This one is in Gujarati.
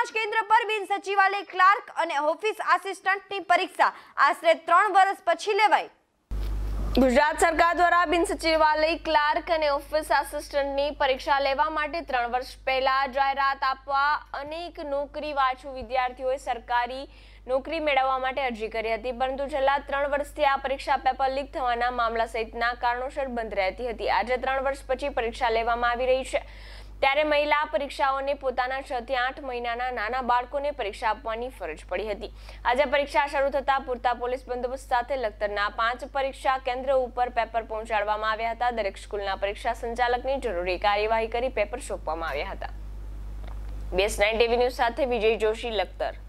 અવકાશ કેન્દ્ર પર બિન સચિવાલય ક્લાર્ક અને ઓફિસ આસિસ્ટન્ટની પરીક્ષા આશરે ત્રણ વર્ષ પછી લેવાઈ ગુજરાત સરકાર દ્વારા બિન સચિવાલય ક્લાર્ક અને ઓફિસ આસિસ્ટન્ટની પરીક્ષા લેવા માટે ત્રણ વર્ષ પહેલા જાહેરાત આપવા અનેક નોકરી વાંચુ વિદ્યાર્થીઓએ સરકારી નોકરી મેળવવા માટે અરજી કરી હતી પરંતુ છેલ્લા ત્રણ વર્ષથી આ પરીક્ષા પેપર લીક થવાના મામલા સહિતના કારણોસર બંધ રહેતી હતી આજે ત્રણ વર્ષ પછી પરીક્ષા લેવામાં આવી રહી છે ત્યારે મહિલા પરીક્ષાઓને પોતાના છ થી આઠ મહિનાના નાના બાળકોને પરીક્ષા આપવાની ફરજ પડી હતી આજે પરીક્ષા શરૂ થતાં પૂરતા પોલીસ બંદોબસ્ત સાથે લખતરના પાંચ પરીક્ષા કેન્દ્ર ઉપર પેપર પહોંચાડવામાં આવ્યા હતા દરેક સ્કૂલના પરીક્ષા સંચાલકની જરૂરી કાર્યવાહી કરી પેપર સોંપવામાં આવ્યા હતા બેસ નાઇન ટીવી ન્યૂઝ સાથે વિજય જોશી લખતર